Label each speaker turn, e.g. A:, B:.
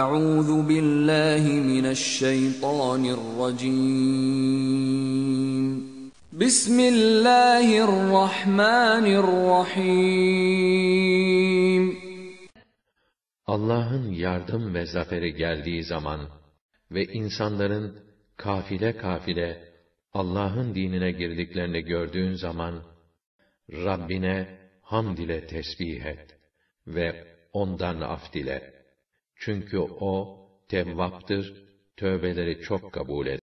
A: Euzu billahi mineşşeytanirracim.
B: Bismillahirrahmanirrahim.
C: Allah'ın
D: yardım ve zaferi geldiği zaman ve insanların kafile kafile Allah'ın dinine girdiklerini gördüğün zaman Rabbine hamd ile tesbih et ve ondan af dile. Çünkü o tevvaptır, tövbeleri çok kabul eder.